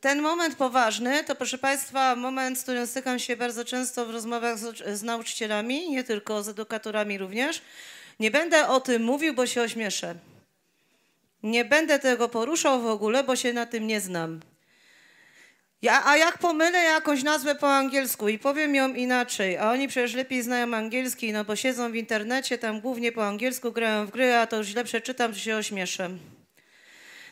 Ten moment poważny to, proszę Państwa, moment, z którym stykam się bardzo często w rozmowach z, z nauczycielami, nie tylko z edukatorami również. Nie będę o tym mówił, bo się ośmieszę. Nie będę tego poruszał w ogóle, bo się na tym nie znam. Ja, a jak pomylę jakąś nazwę po angielsku i powiem ją inaczej, a oni przecież lepiej znają angielski, no bo siedzą w internecie, tam głównie po angielsku grają w gry, a to źle przeczytam, to się ośmieszę.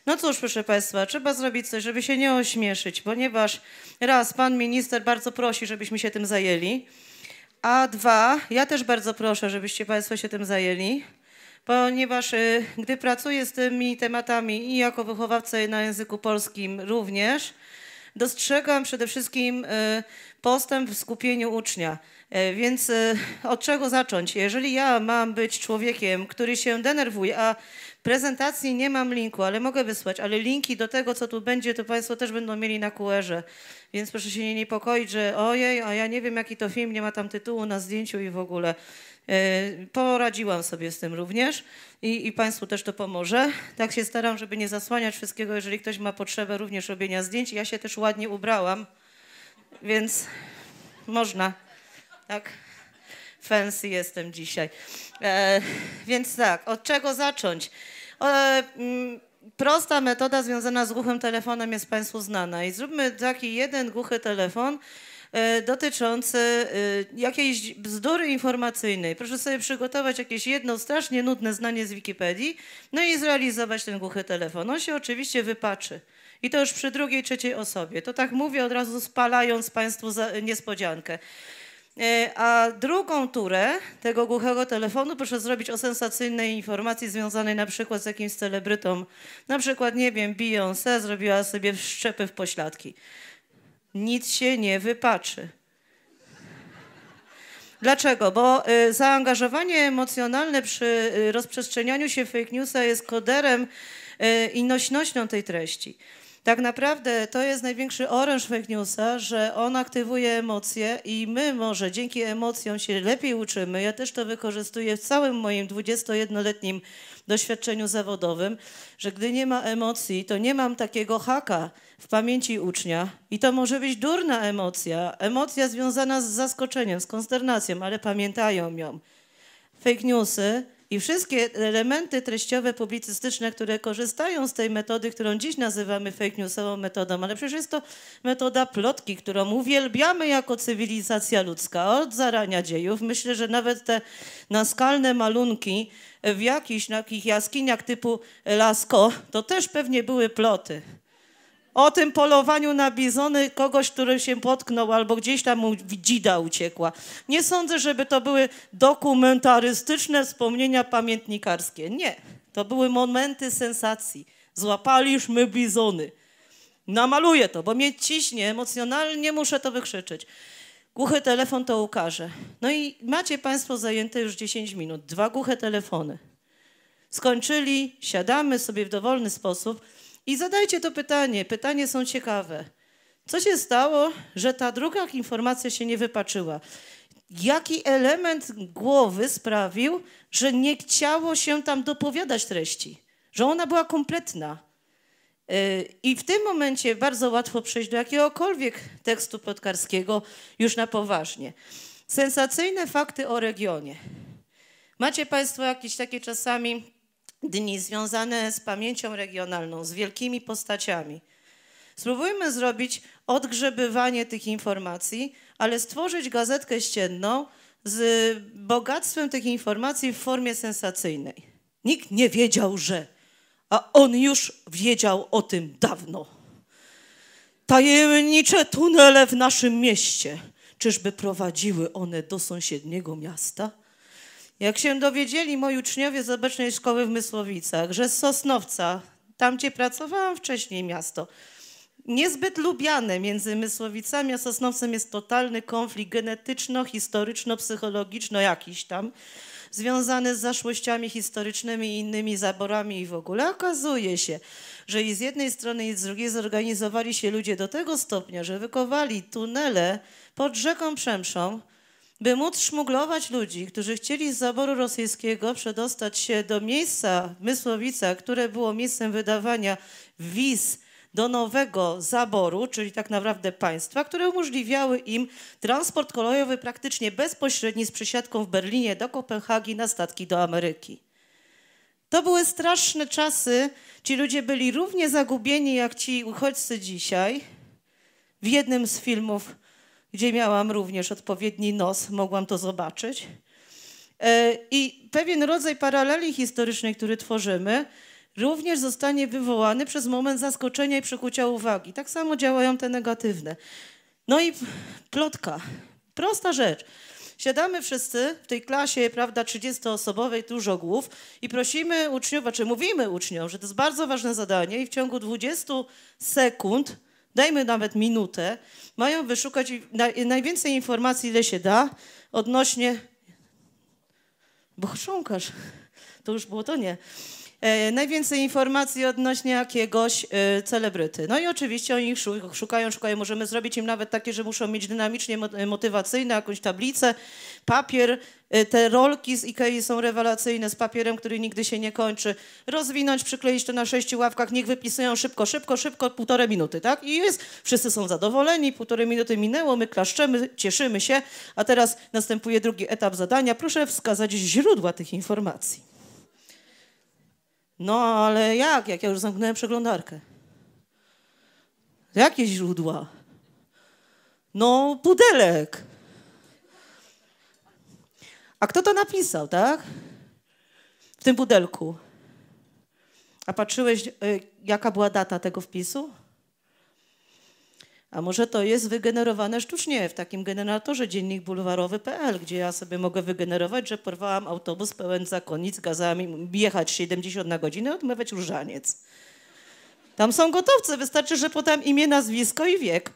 No cóż, proszę Państwa, trzeba zrobić coś, żeby się nie ośmieszyć, ponieważ raz, pan minister bardzo prosi, żebyśmy się tym zajęli, a dwa, ja też bardzo proszę, żebyście Państwo się tym zajęli, ponieważ y, gdy pracuję z tymi tematami i jako wychowawca na języku polskim również, dostrzegam przede wszystkim y, postęp w skupieniu ucznia. E, więc e, od czego zacząć? Jeżeli ja mam być człowiekiem, który się denerwuje, a prezentacji nie mam linku, ale mogę wysłać, ale linki do tego, co tu będzie, to Państwo też będą mieli na QR-ze. Więc proszę się nie niepokoić, że ojej, a ja nie wiem, jaki to film, nie ma tam tytułu na zdjęciu i w ogóle. E, poradziłam sobie z tym również i, i Państwu też to pomoże. Tak się staram, żeby nie zasłaniać wszystkiego, jeżeli ktoś ma potrzebę również robienia zdjęć. Ja się też ładnie ubrałam. Więc można. Tak? Fancy jestem dzisiaj. E, więc tak, od czego zacząć? E, m, mm, prosta metoda związana z głuchym telefonem jest Państwu znana. I zróbmy taki jeden głuchy telefon e, dotyczący e, jakiejś bzdury informacyjnej. Proszę sobie przygotować jakieś jedno strasznie nudne zdanie z Wikipedii, no i zrealizować ten głuchy telefon. On się oczywiście wypaczy. I to już przy drugiej, trzeciej osobie. To tak mówię od razu spalając Państwu e, niespodziankę. E, a drugą turę tego głuchego telefonu proszę zrobić o sensacyjnej informacji związanej na przykład z jakimś celebrytą. Na przykład, nie wiem, Beyoncé zrobiła sobie szczepy w pośladki. Nic się nie wypaczy. Dlaczego? Bo e, zaangażowanie emocjonalne przy rozprzestrzenianiu się fake newsa jest koderem i nośnością tej treści tak naprawdę to jest największy oręż fake newsa, że on aktywuje emocje i my może dzięki emocjom się lepiej uczymy. Ja też to wykorzystuję w całym moim 21-letnim doświadczeniu zawodowym, że gdy nie ma emocji, to nie mam takiego haka w pamięci ucznia. I to może być durna emocja, emocja związana z zaskoczeniem, z konsternacją, ale pamiętają ją. Fake newsy i wszystkie elementy treściowe, publicystyczne, które korzystają z tej metody, którą dziś nazywamy fake newsową metodą, ale przecież jest to metoda plotki, którą uwielbiamy jako cywilizacja ludzka od zarania dziejów. Myślę, że nawet te naskalne malunki w jakichś takich jaskiniach typu Lasko, to też pewnie były ploty o tym polowaniu na bizony kogoś, który się potknął albo gdzieś tam mu dzida uciekła. Nie sądzę, żeby to były dokumentarystyczne wspomnienia pamiętnikarskie. Nie, to były momenty sensacji. Złapaliśmy bizony. Namaluję to, bo mnie ciśnie emocjonalnie, muszę to wykrzyczeć. Głuchy telefon to ukaże. No i macie Państwo zajęte już 10 minut. Dwa głuche telefony. Skończyli, siadamy sobie w dowolny sposób. I zadajcie to pytanie. Pytanie są ciekawe. Co się stało, że ta druga informacja się nie wypaczyła? Jaki element głowy sprawił, że nie chciało się tam dopowiadać treści? Że ona była kompletna. Y, I w tym momencie bardzo łatwo przejść do jakiegokolwiek tekstu plotkarskiego już na poważnie. Sensacyjne fakty o regionie. Macie Państwo jakieś takie czasami dni związane z pamięcią regionalną, z wielkimi postaciami. Spróbujmy zrobić odgrzebywanie tych informacji, ale stworzyć gazetkę ścienną z bogactwem tych informacji w formie sensacyjnej. Nikt nie wiedział, że, a on już wiedział o tym dawno. Tajemnicze tunele w naszym mieście. Czyżby prowadziły one do sąsiedniego miasta? Jak się dowiedzieli moi uczniowie z obecnej szkoły w Mysłowicach, że z Sosnowca, tam gdzie pracowałam wcześniej miasto, niezbyt lubiane między Mysłowicami a Sosnowcem jest totalny konflikt genetyczno-historyczno-psychologiczno jakiś tam, związany z zaszłościami historycznymi i innymi zaborami i w ogóle. Okazuje się, że i z jednej strony i z drugiej zorganizowali się ludzie do tego stopnia, że wykowali tunele pod rzeką Przemszą, by móc szmuglować ludzi, którzy chcieli z zaboru rosyjskiego przedostać się do miejsca Mysłowica, które było miejscem wydawania wiz do nowego zaboru, czyli tak naprawdę państwa, które umożliwiały im transport kolejowy praktycznie bezpośredni z przysiadką w Berlinie do Kopenhagi na statki do Ameryki. To były straszne czasy. Ci ludzie byli równie zagubieni jak ci uchodźcy dzisiaj. W jednym z filmów gdzie miałam również odpowiedni nos, mogłam to zobaczyć. E, I pewien rodzaj paraleli historycznej, który tworzymy, również zostanie wywołany przez moment zaskoczenia i przykucia uwagi. Tak samo działają te negatywne. No i plotka. Prosta rzecz. Siadamy wszyscy w tej klasie, prawda, 30-osobowej, dużo głów i prosimy uczniów, czy mówimy uczniom, że to jest bardzo ważne zadanie i w ciągu 20 sekund dajmy nawet minutę, mają wyszukać najwięcej informacji, ile się da, odnośnie... Bo chrząkasz, to już było to nie. E, najwięcej informacji odnośnie jakiegoś e, celebryty. No i oczywiście oni szukają, szukają. Możemy zrobić im nawet takie, że muszą mieć dynamicznie e, motywacyjne, jakąś tablicę, papier. Te rolki z Ikei są rewelacyjne, z papierem, który nigdy się nie kończy. Rozwinąć, przykleić to na sześciu ławkach, niech wypisują szybko, szybko, szybko, półtorej minuty, tak? I jest, wszyscy są zadowoleni, półtorej minuty minęło, my klaszczemy, cieszymy się, a teraz następuje drugi etap zadania. Proszę wskazać źródła tych informacji. No ale jak, jak ja już zamknąłem przeglądarkę? Jakie źródła? No, pudelek. A kto to napisał, tak? W tym pudelku. A patrzyłeś, y, jaka była data tego wpisu? A może to jest wygenerowane sztucznie w takim generatorze dziennik bulwarowy.pl, gdzie ja sobie mogę wygenerować, że porwałam autobus pełen zakonnic gazami, jechać 70 na godzinę, odmawiać różaniec. Tam są gotowce, wystarczy, że podam imię, nazwisko i wiek.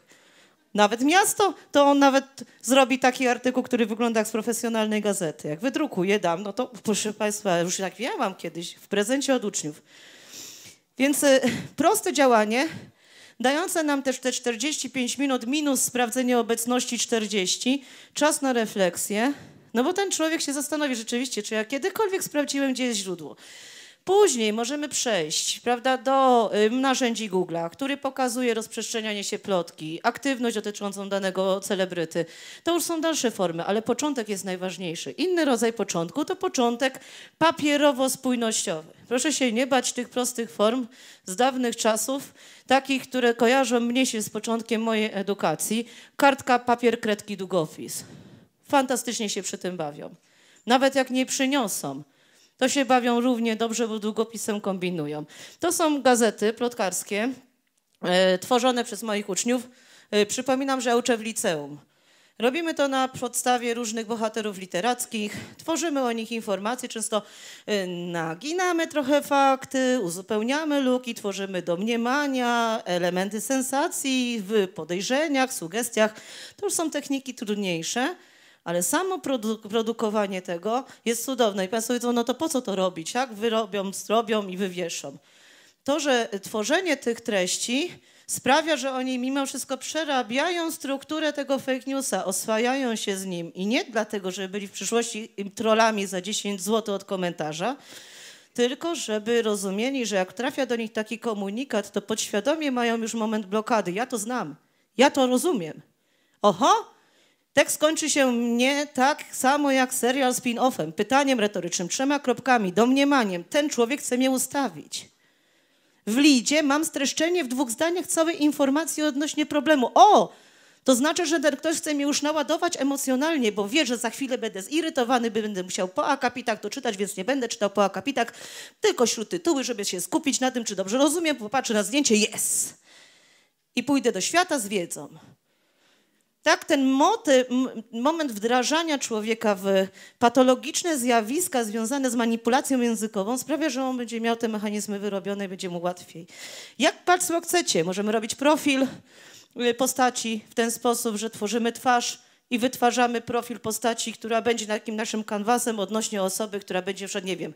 Nawet miasto, to on nawet zrobi taki artykuł, który wygląda jak z profesjonalnej gazety. Jak wydrukuję, dam, no to proszę Państwa, już jak ja mam kiedyś w prezencie od uczniów. Więc e, proste działanie, dające nam też te 45 minut minus sprawdzenie obecności 40, czas na refleksję, no bo ten człowiek się zastanowi rzeczywiście, czy ja kiedykolwiek sprawdziłem, gdzie jest źródło. Później możemy przejść prawda, do narzędzi Google'a, który pokazuje rozprzestrzenianie się plotki, aktywność dotyczącą danego celebryty. To już są dalsze formy, ale początek jest najważniejszy. Inny rodzaj początku to początek papierowo-spójnościowy. Proszę się nie bać tych prostych form z dawnych czasów, takich, które kojarzą mnie się z początkiem mojej edukacji. Kartka, papier, kredki, długopis. Fantastycznie się przy tym bawią. Nawet jak nie przyniosą, to się bawią równie dobrze, bo długopisem kombinują. To są gazety plotkarskie, e, tworzone przez moich uczniów. E, przypominam, że ja uczę w liceum. Robimy to na podstawie różnych bohaterów literackich, tworzymy o nich informacje, często y, naginamy trochę fakty, uzupełniamy luki, tworzymy domniemania, elementy sensacji w podejrzeniach, sugestiach. To już są techniki trudniejsze, ale samo produ produkowanie tego jest cudowne. I Państwo wiedzą, no to po co to robić, Jak Wyrobią, zrobią i wywieszą. To, że tworzenie tych treści sprawia, że oni mimo wszystko przerabiają strukturę tego fake newsa, oswajają się z nim i nie dlatego, żeby byli w przyszłości trollami za 10 zł od komentarza, tylko żeby rozumieli, że jak trafia do nich taki komunikat, to podświadomie mają już moment blokady. Ja to znam, ja to rozumiem. Oho, tekst kończy się mnie tak samo jak serial spin-offem, pytaniem retorycznym, trzema kropkami, domniemaniem. Ten człowiek chce mnie ustawić. W lidzie mam streszczenie w dwóch zdaniach całej informacji odnośnie problemu. O! To znaczy, że ten ktoś chce mnie już naładować emocjonalnie, bo wie, że za chwilę będę zirytowany, będę musiał po akapitach to czytać, więc nie będę czytał po akapitach, tylko śródtytuły, żeby się skupić na tym, czy dobrze rozumiem, popatrzę na zdjęcie, jest! I pójdę do świata z wiedzą. Tak, ten motyw, moment wdrażania człowieka w patologiczne zjawiska związane z manipulacją językową sprawia, że on będzie miał te mechanizmy wyrobione i będzie mu łatwiej. Jak Państwo chcecie, możemy robić profil y, postaci w ten sposób, że tworzymy twarz i wytwarzamy profil postaci, która będzie takim naszym kanwasem odnośnie osoby, która będzie, że nie wiem,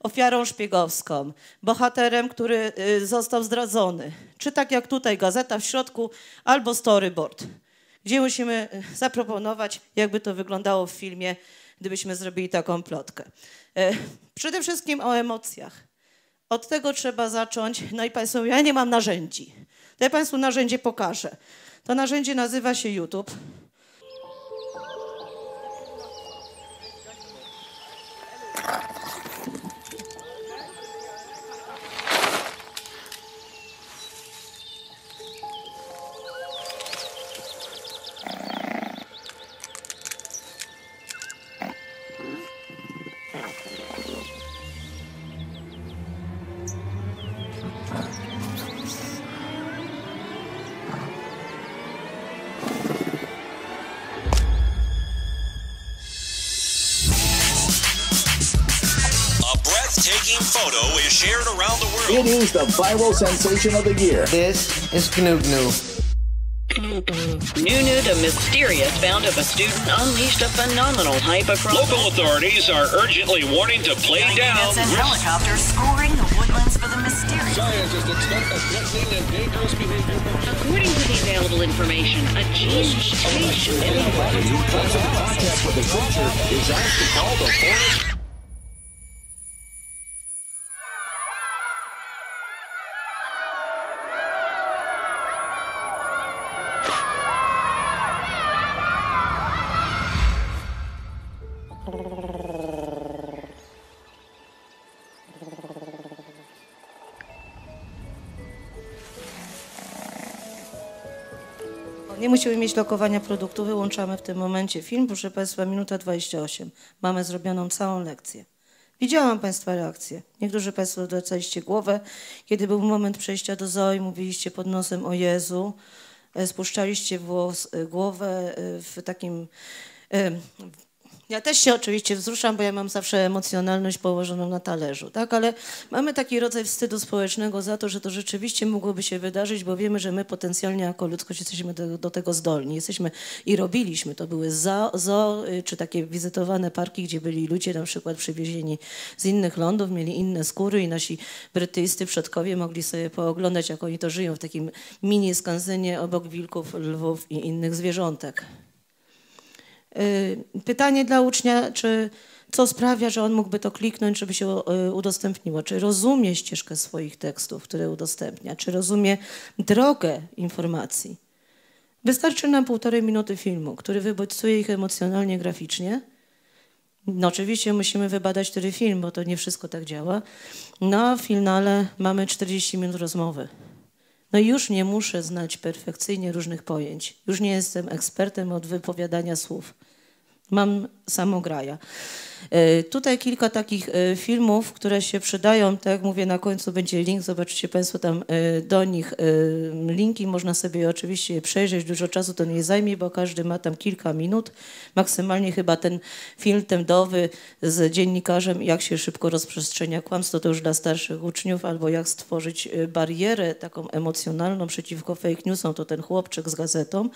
ofiarą szpiegowską, bohaterem, który y, został zdradzony. Czy tak jak tutaj gazeta w środku, albo storyboard gdzie musimy e, zaproponować, jakby to wyglądało w filmie, gdybyśmy zrobili taką plotkę. E, przede wszystkim o emocjach. Od tego trzeba zacząć. No i Państwo, ja nie mam narzędzi. To ja Państwu narzędzie pokażę. To narzędzie nazywa się YouTube. taking photo is shared around the world. It is the viral sensation of the year. This is Gnu Gnu. Nunu the mysterious found of a student unleashed a phenomenal hype across. Local authorities are urgently warning to play down. And helicopters scoring the woodlands for the mysterious. Scientists expect a threatening and dangerous behavior. According to the available information, a gene mutation. Anybody who comes into contact with a creature is asked to call the forest. Musimy mieć lokowania produktu, wyłączamy w tym momencie film. Proszę Państwa, minuta 28. Mamy zrobioną całą lekcję. Widziałam Państwa reakcję. Niektórzy Państwo odwracaliście głowę, kiedy był moment przejścia do Zoi, mówiliście pod nosem o Jezu, e, spuszczaliście włos, e, głowę e, w takim ja też się oczywiście wzruszam, bo ja mam zawsze emocjonalność położoną na talerzu, tak? Ale mamy taki rodzaj wstydu społecznego za to, że to rzeczywiście mogłoby się wydarzyć, bo wiemy, że my potencjalnie jako ludzkość jesteśmy do, do tego zdolni. Jesteśmy i robiliśmy. To były zoo, y, czy takie wizytowane parki, gdzie byli ludzie na przykład przywiezieni z innych lądów, mieli inne skóry i nasi brytyjscy przodkowie mogli sobie pooglądać, jak oni to żyją w takim mini skansynie obok wilków, lwów i innych zwierzątek. Y, pytanie dla ucznia, czy co sprawia, że on mógłby to kliknąć, żeby się y, udostępniło? Czy rozumie ścieżkę swoich tekstów, które udostępnia? Czy rozumie drogę informacji? Wystarczy nam półtorej minuty filmu, który wybodźcuje ich emocjonalnie, graficznie. No oczywiście musimy wybadać który film, bo to nie wszystko tak działa. Na finale mamy 40 minut rozmowy. No już nie muszę znać perfekcyjnie różnych pojęć. Już nie jestem ekspertem od wypowiadania słów. Mam samograja. E, tutaj kilka takich e, filmów, które się przydają. Tak jak mówię, na końcu będzie link, zobaczycie Państwo tam e, do nich linki. Można sobie oczywiście przejrzeć, dużo czasu to nie zajmie, bo każdy ma tam kilka minut. Maksymalnie chyba ten film tędowy z dziennikarzem, jak się szybko rozprzestrzenia kłamstwo, to już dla starszych uczniów, albo jak stworzyć barierę taką emocjonalną przeciwko fake newsom, to ten chłopczyk z gazetą,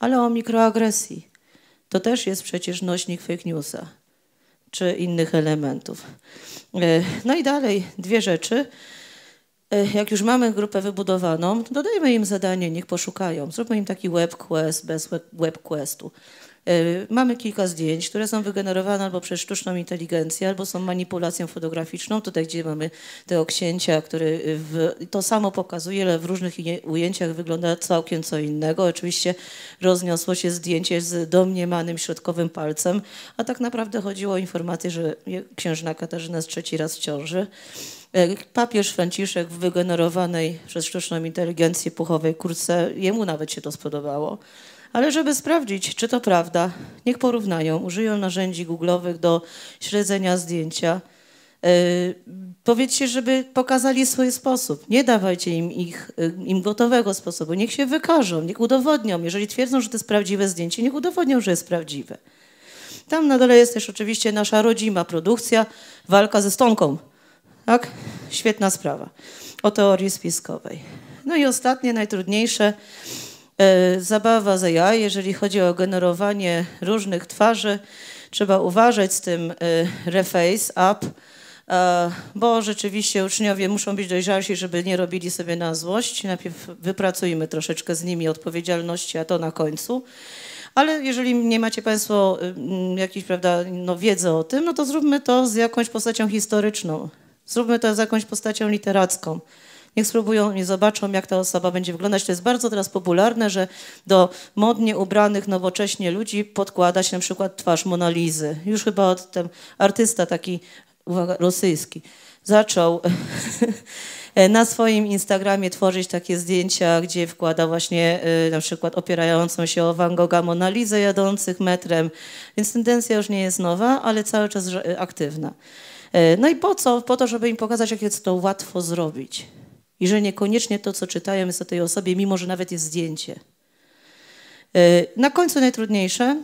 ale o mikroagresji to też jest przecież nośnik fake newsa czy innych elementów. E, no i dalej dwie rzeczy. E, jak już mamy grupę wybudowaną, to dodajmy im zadanie, niech poszukają. Zróbmy im taki web quest bez web questu. E, mamy kilka zdjęć, które są wygenerowane albo przez sztuczną inteligencję, albo są manipulacją fotograficzną. Tutaj, gdzie mamy tego księcia, który e, w, to samo pokazuje, ale w różnych ujęciach wygląda całkiem co innego. Oczywiście rozniosło się zdjęcie z domniemanym środkowym palcem, a tak naprawdę chodziło o informację, że księżna Katarzyna jest trzeci raz w ciąży. E, papież Franciszek w wygenerowanej przez sztuczną inteligencję puchowej kurce, jemu nawet się to spodobało. Ale żeby sprawdzić, czy to prawda, niech porównają. Użyją narzędzi googlowych do śledzenia zdjęcia. Yy, powiedzcie, żeby pokazali swój sposób. Nie dawajcie im, ich, y, im gotowego sposobu. Niech się wykażą, niech udowodnią. Jeżeli twierdzą, że to jest prawdziwe zdjęcie, niech udowodnią, że jest prawdziwe. Tam na dole jest też oczywiście nasza rodzima produkcja, walka ze stonką. Tak? Świetna sprawa o teorii spiskowej. No i ostatnie, najtrudniejsze E, zabawa z AI, jeżeli chodzi o generowanie różnych twarzy, trzeba uważać z tym e, reface app, e, bo rzeczywiście uczniowie muszą być dojrzalsi, żeby nie robili sobie na złość. Najpierw wypracujmy troszeczkę z nimi odpowiedzialności, a to na końcu. Ale jeżeli nie macie Państwo mm, jakiejś prawda, no, wiedzy o tym, no to zróbmy to z jakąś postacią historyczną. Zróbmy to z jakąś postacią literacką niech spróbują i zobaczą, jak ta osoba będzie wyglądać. To jest bardzo teraz popularne, że do modnie ubranych nowocześnie ludzi podkłada się na przykład twarz Monalizy. Już chyba od ten artysta taki, uwaga, rosyjski, zaczął na swoim Instagramie tworzyć takie zdjęcia, gdzie wkłada właśnie y, na przykład opierającą się o Van Gogha Monalizę jadących metrem. Więc tendencja już nie jest nowa, ale cały czas y, aktywna. Y, no i po co? Po to, żeby im pokazać, jak jest to łatwo zrobić i że niekoniecznie to, co czytają, jest o tej osobie, mimo że nawet jest zdjęcie. E, na końcu najtrudniejsze.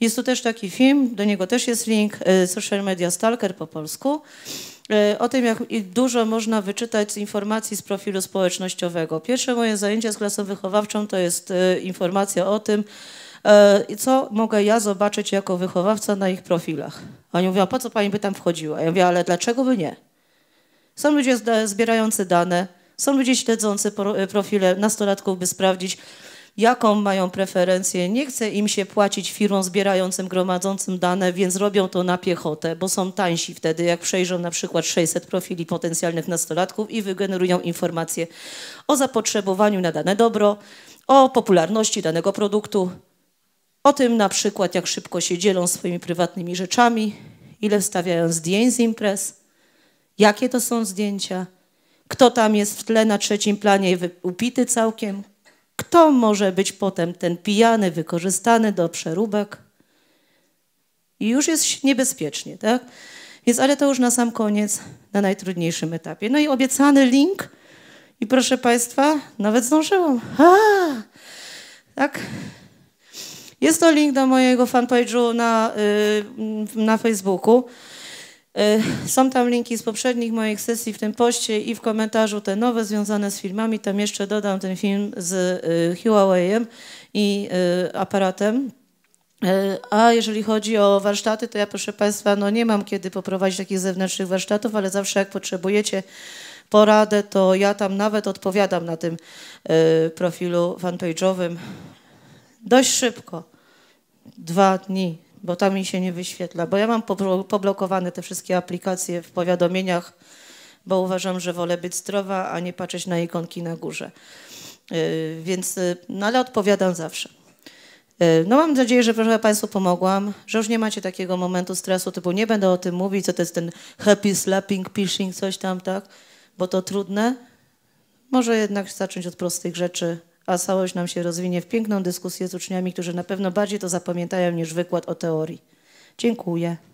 Jest tu też taki film, do niego też jest link, e, Social Media Stalker po polsku, e, o tym, jak dużo można wyczytać z informacji z profilu społecznościowego. Pierwsze moje zajęcie z klasą wychowawczą to jest informacja o tym, co mogę ja zobaczyć jako wychowawca na ich profilach. Oni mówią, po co pani by tam wchodziła? Ja mówię, ale dlaczego by nie? Są ludzie zbierający dane, są ludzie śledzący e, profile nastolatków, by sprawdzić, jaką mają preferencję. Nie chce im się płacić firmom zbierającym, gromadzącym dane, więc robią to na piechotę, bo są tańsi wtedy, jak przejrzą na przykład 600 profili potencjalnych nastolatków i wygenerują informacje o zapotrzebowaniu na dane dobro, o popularności danego produktu, o tym na przykład, jak szybko się dzielą swoimi prywatnymi rzeczami, ile wstawiają zdjęć z imprez, jakie to są zdjęcia – kto tam jest w tle na trzecim planie upity całkiem? Kto może być potem ten pijany, wykorzystany do przeróbek? I już jest niebezpiecznie, tak? Więc, ale to już na sam koniec, na najtrudniejszym etapie. No i obiecany link. I proszę Państwa, nawet zdążyłam. tak? Jest to link do mojego fanpage'u na, yy, na Facebooku. Y, są tam linki z poprzednich moich sesji w tym poście i w komentarzu te nowe związane z filmami. Tam jeszcze dodam ten film z y, Huawei'em i y, aparatem. A jeżeli chodzi o warsztaty, to ja proszę Państwa, no nie mam kiedy poprowadzić takich zewnętrznych warsztatów, ale zawsze jak potrzebujecie poradę, to ja tam nawet odpowiadam na tym profilu fanpage'owym dość szybko. Dwa dni, bo tam mi się nie wyświetla, bo ja mam poblokowane te wszystkie aplikacje w powiadomieniach, bo uważam, że wolę być zdrowa, a nie patrzeć na ikonki na górze. Y, więc, y, no ale odpowiadam zawsze. Y, no mam nadzieję, że proszę Państwu pomogłam, że już nie macie takiego momentu stresu typu nie będę o tym mówić, co to jest ten happy slapping, pishing, coś tam, tak, bo to trudne. Może jednak zacząć od prostych rzeczy, a całość nam się rozwinie w piękną dyskusję z uczniami, którzy na pewno bardziej to zapamiętają niż wykład o teorii. Dziękuję.